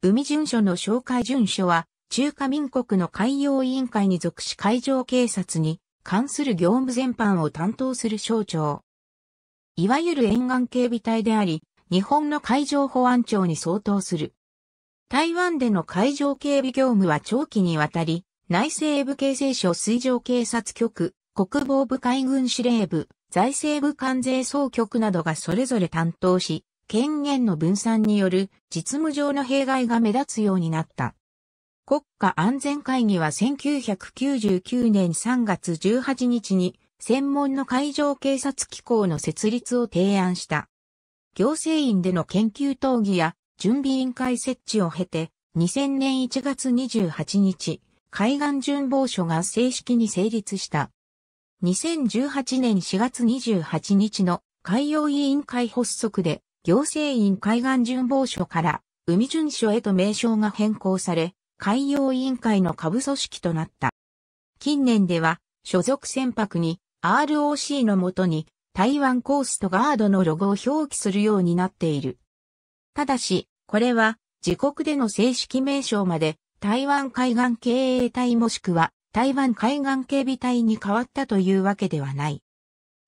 海巡署の紹介巡署は、中華民国の海洋委員会に属し海上警察に関する業務全般を担当する省庁。いわゆる沿岸警備隊であり、日本の海上保安庁に相当する。台湾での海上警備業務は長期にわたり、内政部警政省水上警察局、国防部海軍司令部、財政部関税総局などがそれぞれ担当し、権限の分散による実務上の弊害が目立つようになった。国家安全会議は1999年3月18日に専門の海上警察機構の設立を提案した。行政院での研究討議や準備委員会設置を経て2000年1月28日、海岸巡防署が正式に成立した。2018年4月28日の海洋委員会発足で行政院海岸巡防署から海巡署へと名称が変更され、海洋委員会の下部組織となった。近年では、所属船舶に ROC のもとに台湾コーストガードのロゴを表記するようになっている。ただし、これは自国での正式名称まで台湾海岸経営隊もしくは台湾海岸警備隊に変わったというわけではない。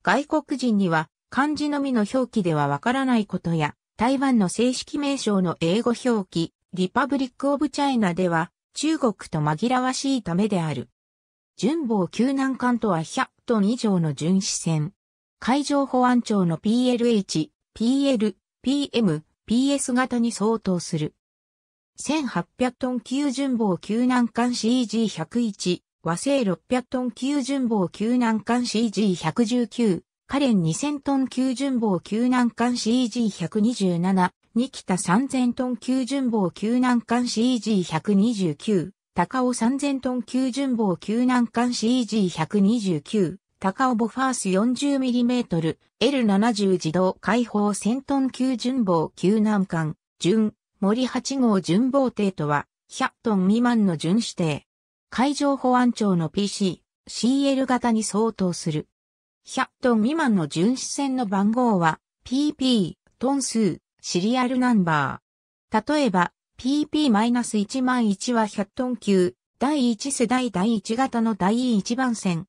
外国人には漢字のみの表記ではわからないことや、台湾の正式名称の英語表記、リパブリック・オブ・チャイナでは、中国と紛らわしいためである。順防救難艦とは100トン以上の巡視船。海上保安庁の PLH、PL、PM、PS 型に相当する。1800トン級順防救難艦 CG101、和製600トン級順防救難艦 CG119、カレン2000トン級巡防級難関 CG127、ニキタ3000トン級巡防級難関 CG129、タカオ3000トン級巡防級難関 CG129、タカオボファース 40mm、L70 自動開放1000トン級巡防級難関、準、森8号巡防艇とは、100トン未満の巡視艇。海上保安庁の PC、CL 型に相当する。100トン未満の巡視船の番号は PP、トン数、シリアルナンバー。例えば p p 1 1は100トン級、第1世代第1型の第1番線。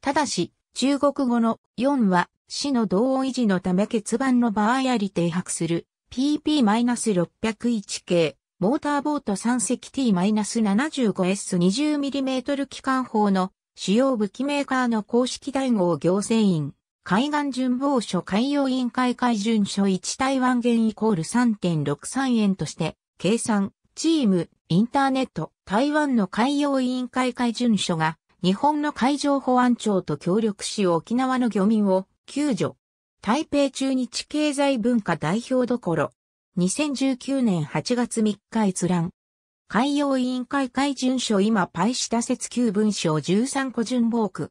ただし、中国語の4は市の同維持のため欠番の場合あり停泊する PP-601 系。モーターボート3隻 T-75S20mm 機関砲の主要武器メーカーの公式大号行政院、海岸巡防署海洋委員会海巡署1台湾元イコール3.63円として、計算、チーム、インターネット、台湾の海洋委員会海巡署が、日本の海上保安庁と協力し沖縄の漁民を救助。台北中日経済文化代表どころ。2019年8月3日閲覧。海洋委員会会準書今パイ下説旧文書13個順防区。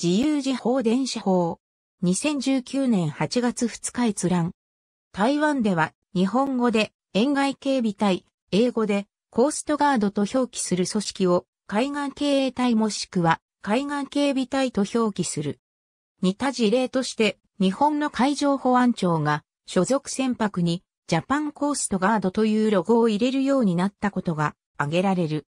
自由時報電子法。2019年8月2日閲覧。台湾では日本語で沿外警備隊、英語でコーストガードと表記する組織を海岸警衛隊もしくは海岸警備隊と表記する。似た事例として日本の海上保安庁が所属船舶にジャパンコーストガードというロゴを入れるようになったことが挙げられる。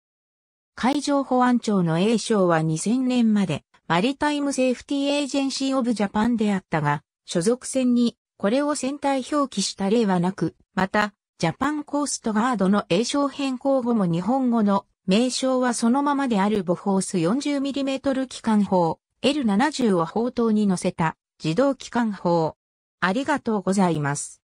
海上保安庁の A 賞は2000年までマリタイムセーフティエージェンシーオブジャパンであったが、所属船にこれを船体表記した例はなく、また、ジャパンコーストガードの A 賞変更後も日本語の名称はそのままであるボフォース 40mm 機関砲 L70 を砲塔に乗せた自動機関砲。ありがとうございます。